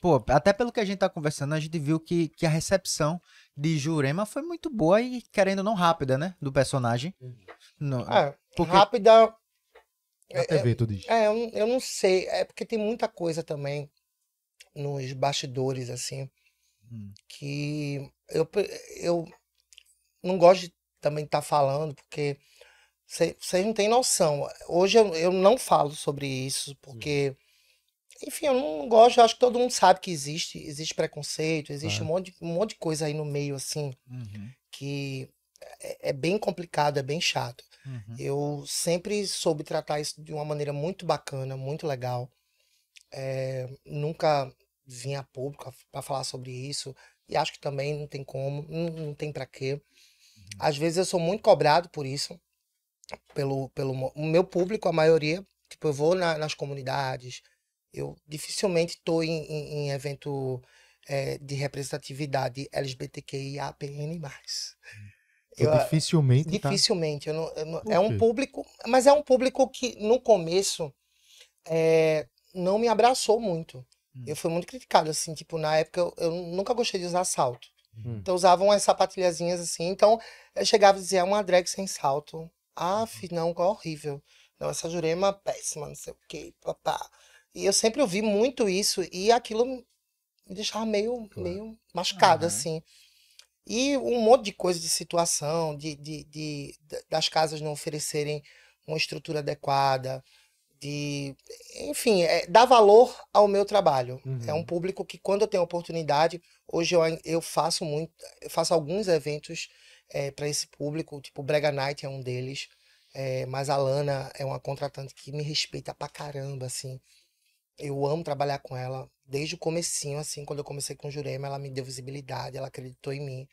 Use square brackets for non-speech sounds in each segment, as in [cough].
Pô, até pelo que a gente tá conversando, a gente viu que, que a recepção de Jurema foi muito boa e, querendo não, rápida, né? Do personagem. Uhum. No, é, porque... Rápida. É, Na TV, é, tu diz. É, eu, eu não sei. É porque tem muita coisa também nos bastidores, assim. Hum. Que eu, eu não gosto de também estar tá falando, porque vocês não têm noção. Hoje eu, eu não falo sobre isso, porque. Hum enfim, eu não gosto, eu acho que todo mundo sabe que existe, existe preconceito, existe ah. um, monte, um monte de coisa aí no meio, assim, uhum. que é, é, bem complicado, é bem chato. Uhum. Eu sempre soube tratar isso de uma maneira muito bacana, muito legal. É, nunca vim a público para falar sobre isso, e acho que também não tem como, não, não tem para quê. Uhum. Às vezes eu sou muito cobrado por isso, pelo, pelo meu público, a maioria. Tipo, eu vou na, nas comunidades, eu dificilmente estou em, em, em, evento é, de representatividade LGBTQIAPN+. Então, eu, dificilmente. Eh, dificilmente. Tá... Eu não, eu não, é um público, mas é um público que no começo é, não me abraçou muito. Hum. Eu fui muito criticado, assim, tipo, na época eu, eu nunca gostei de usar salto. Hum. Então usavam umas sapatilhazinhas assim. Então eu chegava e dizia, é uma drag sem salto. Ah, hum. não, horrível. Não, essa jurema é péssima, não sei o quê, papá. E eu sempre ouvi muito isso e aquilo me deixava meio, claro. meio machucada, uhum. assim. E um monte de coisa de situação, de, de, de, das casas não oferecerem uma estrutura adequada, de. Enfim, é, dá valor ao meu trabalho. Uhum. É um uhum. público que, quando eu tenho oportunidade, hoje eu, eu faço muito, eu faço alguns eventos é, eh, para esse público, tipo Brega Night é um deles. É, mas a Lana é uma contratante que me respeita pra caramba, assim eu amo trabalhar com ela. Desde o comecinho, assim, quando eu comecei com Jurema, ela me deu visibilidade, ela acreditou em mim.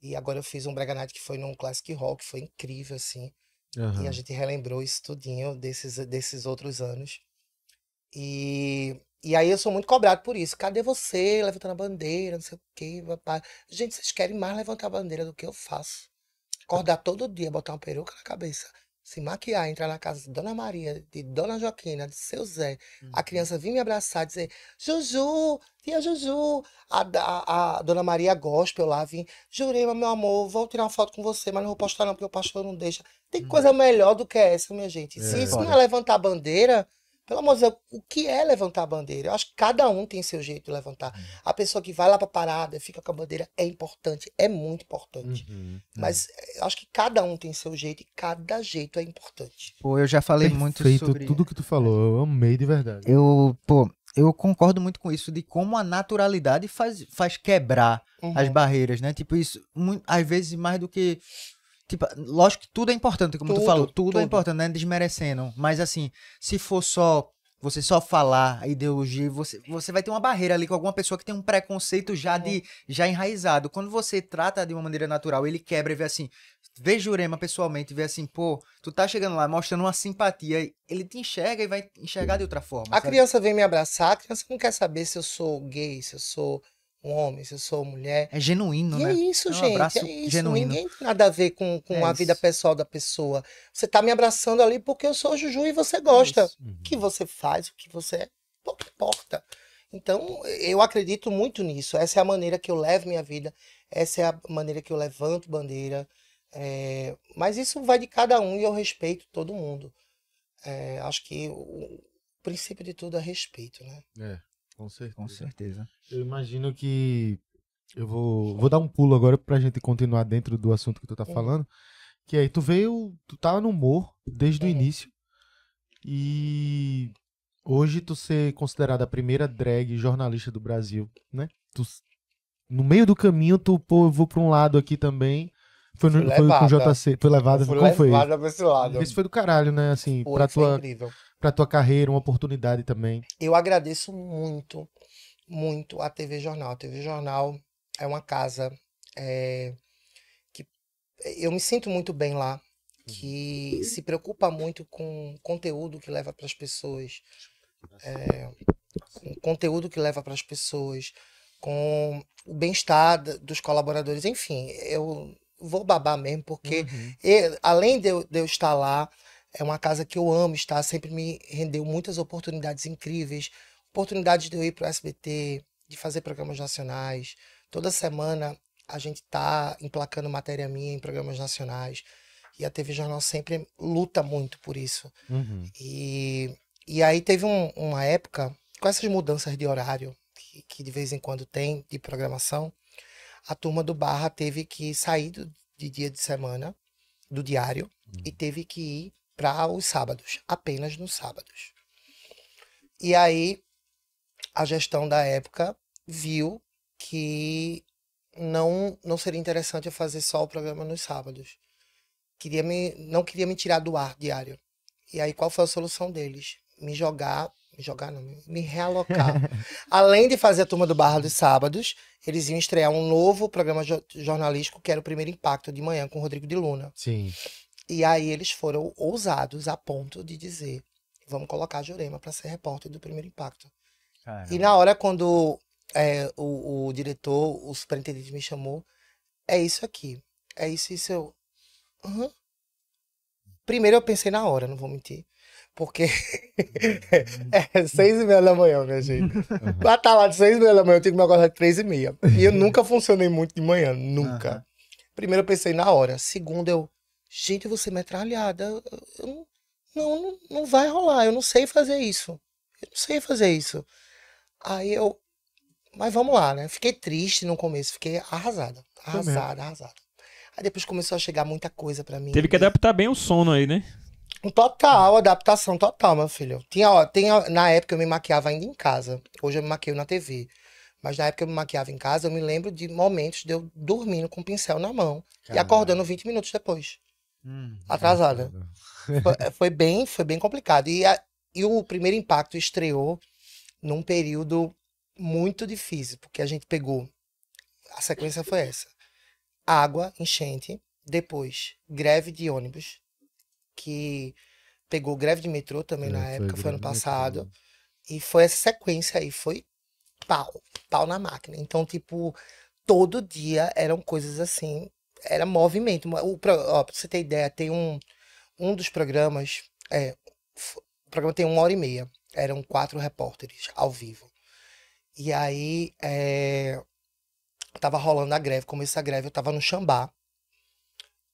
E agora eu fiz um Breganite que foi num classic rock, foi incrível, assim. Uhum. E a gente relembrou isso tudinho desses, desses outros anos. E, e aí eu sou muito cobrado por isso. Cadê você levantando a bandeira, não sei o quê, Gente, vocês querem mais levantar a bandeira do que eu faço. Acordar todo dia, botar uma peruca na cabeça se maquiar, entrar na casa de Dona Maria, de Dona Joaquina, de seu Zé, uhum. a criança vir me abraçar e dizer: Juju, tia Juju. A, a, a Dona Maria gospel lá vim Jurema, meu amor, vou tirar uma foto com você, mas não vou postar não, porque o pastor não deixa. Tem uhum. coisa melhor do que essa, minha gente. É. Se isso não é levantar bandeira, pelo amor de Deus, o que é levantar a bandeira? Eu acho que cada um tem seu jeito de levantar. Uhum. A pessoa que vai lá pra parada, fica com a bandeira, é importante, é muito importante. Uhum, uhum. Mas eh, eu acho que cada um tem seu jeito e cada jeito é importante. Pô, eu já falei Perfeito, muito sobre... tudo que tu falou, eu amei de verdade. Eu, pô, eu concordo muito com isso, de como a naturalidade faz, faz quebrar uhum. as barreiras, né? Tipo, isso, muito, às vezes, mais do que Tipo, lógico que tudo é importante, como tudo, tu falou, tudo, é tudo, é importante, né? Desmerecendo. Mas assim, se for só você só falar a ideologia, você, você vai ter uma barreira ali com alguma pessoa que tem um preconceito já de é. já enraizado. Quando você trata de uma maneira natural, ele quebra e vê assim, vê Jurema pessoalmente e vê assim, pô, tu tá chegando lá mostrando uma simpatia, ele te enxerga e vai enxergar de outra forma. A sabe? criança vem me abraçar, a criança não quer saber se eu sou gay, se eu sou homem, se eu sou mulher. É genuíno, e né? É isso, é um gente. É isso. Genuíno. Ninguém tem nada a ver com, com é a isso. vida pessoal da pessoa. Você tá me abraçando ali porque eu sou Juju e você gosta. É uhum. O que uhum. você faz, o que você é, pouco importa. Então, eu acredito muito nisso. Essa é a maneira que eu levo minha vida. Essa é a maneira que eu levanto bandeira. É... mas isso vai de cada um e eu respeito todo mundo. É... acho que o, princípio de tudo é respeito, né? É. Com certeza. Com certeza. Eu imagino que eu vou, vou dar um pulo agora pra gente continuar dentro do assunto que tu tá é. falando. Que aí tu veio, tu tava tá no humor desde é. o início. E hoje tu ser considerada a primeira drag jornalista do Brasil, né? Tu, no meio do caminho tu, pô, vou pra um lado aqui também. Foi, no, foi com o JC, foi levada, foi como levada foi? Pra esse lado. Isso foi do caralho, né? Assim, Pô, pra tua. Incrível para tua carreira, uma oportunidade também. Eu agradeço muito, muito a TV Jornal. A TV Jornal é uma casa é, que é, eu me sinto muito bem lá, uhum. que se preocupa muito com conteúdo que leva para as pessoas, é, com conteúdo que leva para as pessoas, com o bem-estar dos colaboradores. Enfim, eu vou babar mesmo, porque uhum. eu, além de eu, de eu estar lá, é uma casa que eu amo estar, sempre me rendeu muitas oportunidades incríveis oportunidades de eu ir para o SBT, de fazer programas nacionais. Toda semana a gente está emplacando matéria minha em programas nacionais. E a TV Jornal sempre luta muito por isso. Uhum. E, e aí teve um, uma época, com essas mudanças de horário que, que de vez em quando tem de programação, a turma do Barra teve que sair do, de dia de semana, do diário, uhum. e teve que ir para os sábados, apenas nos sábados. E aí a gestão da época viu que não não seria interessante eu fazer só o programa nos sábados. Queria me não queria me tirar do ar diário. E aí qual foi a solução deles? Me jogar, me jogar não, me realocar. [laughs] Além de fazer a turma do Barra dos sábados, eles iam estrear um novo programa jornalístico que era o Primeiro Impacto de manhã com o Rodrigo de Luna. Sim. E aí eles foram ousados a ponto de dizer: vamos colocar a Jurema para ser repórter do Primeiro Impacto. Caramba. E na hora, quando é, o, o, diretor, o superintendente me chamou, é isso aqui, é isso, isso. Eu... Uhum. Primeiro eu pensei na hora, não vou mentir. Porque [laughs] é seis e meia da manhã, minha gente. Pra tá lá de seis e meia da manhã, eu tenho que me acordar de três e meia. E eu [laughs] nunca funcionei muito de manhã, nunca. Uhum. Primeiro eu pensei na hora. Segundo eu, gente, você metralhada. Eu, não, não, não vai rolar, eu não sei fazer isso. Eu não sei fazer isso. Aí eu. Mas vamos lá, né? Fiquei triste no começo, fiquei arrasada. Arrasada, arrasada. Aí depois começou a chegar muita coisa para mim. Teve que adaptar bem o sono aí, né? Um total, adaptação total, meu filho. Tinha, ó, tinha, na época eu me maquiava ainda em casa. Hoje eu me maquio na TV. Mas na época eu me maquiava em casa, eu me lembro de momentos de eu dormindo com o pincel na mão Caramba. e acordando 20 minutos depois. Hum, atrasada. Foi, [laughs] foi, bem, foi bem complicado. E, a, e o primeiro impacto estreou num período muito difícil, porque a gente pegou. A sequência foi essa: água, enchente, depois greve de ônibus, que pegou greve de metrô também é, na época, foi ano passado. Metrô. E foi essa sequência aí, foi pau, pau na máquina. Então, tipo, todo dia eram coisas assim era movimento. O, ó, pra você ter ideia, tem um, um dos programas. É, o programa tem uma hora e meia. Eram quatro repórteres ao vivo. E aí é, tava rolando a greve, começou a greve, eu tava no Xambá.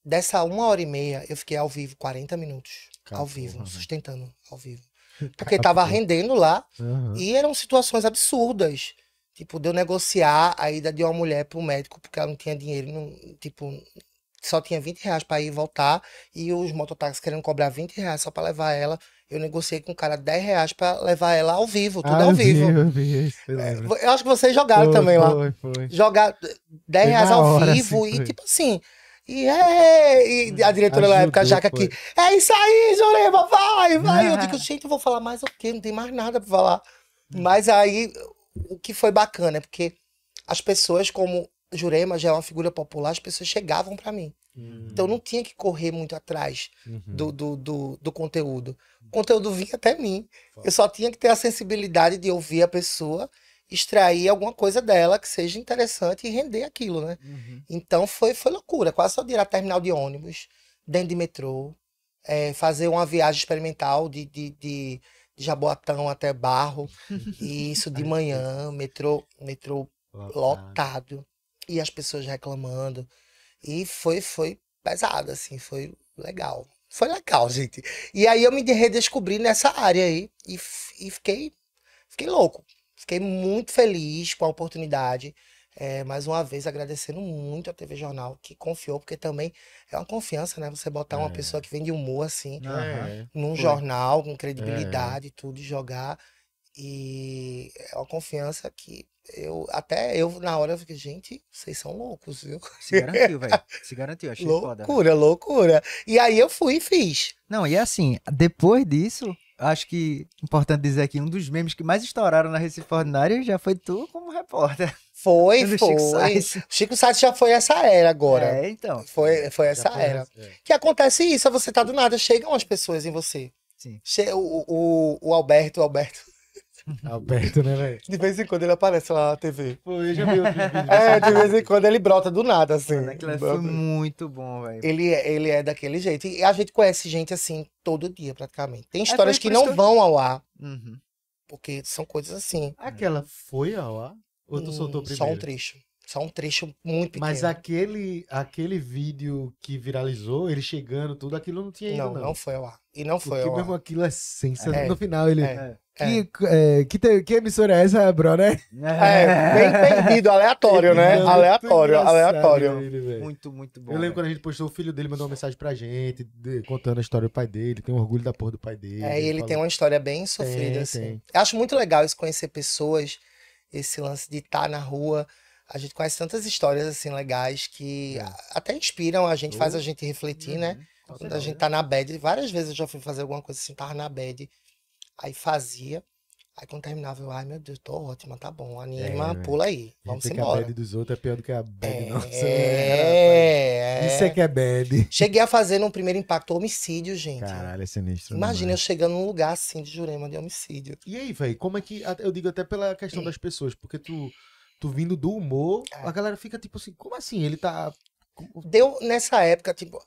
Dessa uma hora e meia, eu fiquei ao vivo, 40 minutos. Caramba. Ao vivo, sustentando ao vivo. [laughs] Porque tava rendendo lá uhum. e eram situações absurdas. Tipo, deu negociar a ida de uma mulher pro médico, porque ela não tinha dinheiro, não, tipo, só tinha 20 reais pra ir e voltar, e os mototáxis querendo cobrar 20 reais só pra levar ela. Eu negociei com o cara 10 reais pra levar ela ao vivo, tudo ah, ao vivo. Vi, eu, vi eu, é, eu, acho que vocês jogaram foi, também lá. Foi, foi. Jogar 10 reais ao hora, vivo, assim, e tipo assim. E, é, e a diretora Ajudou, da época, a Jaca, aqui, é isso aí, Jurema, vai, vai. Ah. Eu digo, [laughs] gente, eu vou falar mais o quê? Não tem mais nada pra falar. Mas aí o que foi bacana, é porque as pessoas, como Jurema já é uma figura popular, as pessoas chegavam para mim. Hum. Então não tinha que correr muito atrás uhum. do, do, do, do, conteúdo. O conteúdo vinha até mim. Fala. Eu só tinha que ter a sensibilidade de ouvir a pessoa, extrair alguma coisa dela que seja interessante e render aquilo, né? Uhum. Então foi, foi loucura. Quase só de ir a terminal de ônibus, dentro de metrô, é, fazer uma viagem experimental de, de, de de Jaboatão até Barro. E isso de manhã, metrô, metrô lotado. lotado. E as pessoas reclamando. E foi, foi pesado, assim, foi legal. Foi legal, gente. E aí eu me redescobri nessa área aí e, e fiquei, fiquei louco. Fiquei muito feliz com a oportunidade. É, mais uma vez agradecendo muito a TV Jornal que confiou, porque também é uma confiança, né? Você botar é. uma pessoa que vem de humor assim, é. num jornal com é. credibilidade e tudo, e jogar. E é uma confiança que eu até eu na hora eu fiquei, gente, vocês são loucos, viu? Se garantiu, velho. Se garantiu, [laughs] achei loucura, Loucura, loucura. E aí eu fui e fiz. Não, e assim, depois disso, acho que é importante dizer aqui, um dos memes que mais estouraram na Recife Ordinária já foi tu como repórter. Foi, foi. Chico Sainz. Chico já foi essa era agora. É, então. Foi, foi essa foi era. Essa, Que acontece isso, é você tá do nada, chegam as pessoas em você. Sim. Che o, o, o Alberto, o Alberto. [laughs] Alberto, né, velho? De vez em quando ele aparece lá na TV. Foi, eu já vi É, de vez em quando ele brota do nada, assim. foi é muito bom, velho. Ele, é, ele é daquele jeito. E a gente conhece gente assim todo dia, praticamente. Tem é, histórias é, que não que eu... vão ao ar. Uhum. Porque são coisas assim. Aquela foi ao ar? Ou tu hum, primeiro? Só um trecho. Só um trecho muito pequeno. Mas aquele, aquele vídeo que viralizou, ele chegando, tudo aquilo não tinha ainda, não. Não, não foi lá. E não foi Porque mesmo aquilo é sensacional. É, no final ele... É, é. Que, é, que, te, que, emissora é essa, bro, né? É, bem perdido, aleatório, né? aleatório, aleatório. Ele, muito, muito bom. Eu lembro véio. quando a gente postou, o filho dele mandou uma mensagem pra gente, de, contando a história do pai dele, tem um orgulho da porra do pai dele. É, e ele, ele tem uma história bem sofrida, tem, assim. Tem. acho muito legal isso, conhecer pessoas esse lance de estar tá na rua. A gente conhece tantas histórias assim legais que é. até inspiram a gente, faz a gente refletir, né? uhum. né? Quando a gente tá na bed, várias vezes eu já fui fazer alguma coisa assim, tava na bed, aí fazia. Aí quando terminava, eu, ai meu Deus, tô ótima, tá bom, anima, é, pula aí, vamos embora. A bad dos outros é pior do que a bad é, nossa. É, é, Isso é que é bad. Cheguei a fazer num primeiro impacto homicídio, gente. Caralho, é sinistro. Imagina demais. eu chegando num lugar assim de Jurema de homicídio. E aí, velho, como é que, eu digo até pela questão hum. das pessoas, porque tu, tu vindo do humor, é. a galera fica tipo assim, como assim, ele tá... Deu, nessa época, tipo,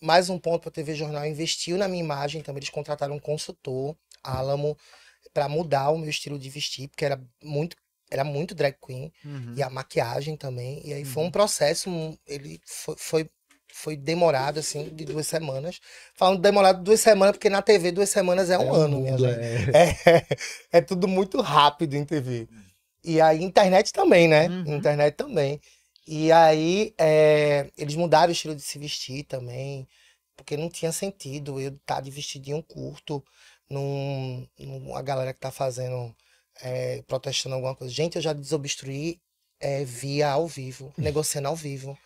mais um ponto pra TV Jornal, investiu na minha imagem, então eles contrataram um consultor, Álamo... Hum para mudar o meu estilo de vestir, porque era muito era muito drag queen uhum. e a maquiagem também. E aí uhum. foi um uhum. processo, ele foi, foi, foi, demorado, assim, de duas semanas. Falando demorado duas semanas, porque na TV duas semanas é um é ano, mundo, é. É, [laughs] é. tudo muito rápido em TV. E aí, internet também, né? Uhum. Internet também. E aí, é, eles mudaram o estilo de se vestir também, porque não tinha sentido eu estar tá de vestidinho curto num, numa galera que tá fazendo, é, protestando alguma coisa. Gente, eu já desobstruí é, via ao vivo, hum. negociando ao vivo,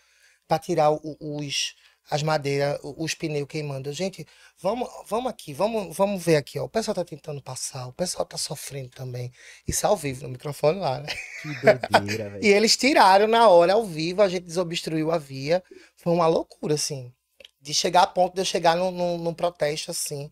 para tirar o, os as madeiras, os pneus queimando. Gente, vamos, vamos aqui, vamos, vamos ver aqui. Ó. O pessoal tá tentando passar, o pessoal tá sofrendo também. Isso é ao vivo, no microfone lá, né? Que doideira, [laughs] velho. e eles tiraram na hora, ao vivo, a gente desobstruiu a via. Foi uma loucura, assim. De chegar a ponto de eu chegar num, num, num protesto, assim,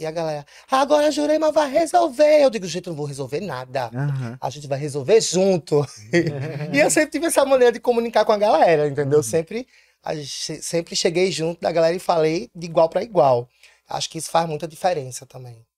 e a galera, ah, agora a Jurema vai resolver. Eu digo, gente, eu não vou resolver nada. Uhum. A gente vai resolver junto. [laughs] e eu sempre tive essa maneira de comunicar com a galera, entendeu? Uhum. Sempre, a, sempre cheguei junto da galera e falei de igual para igual. Acho que isso faz muita diferença também.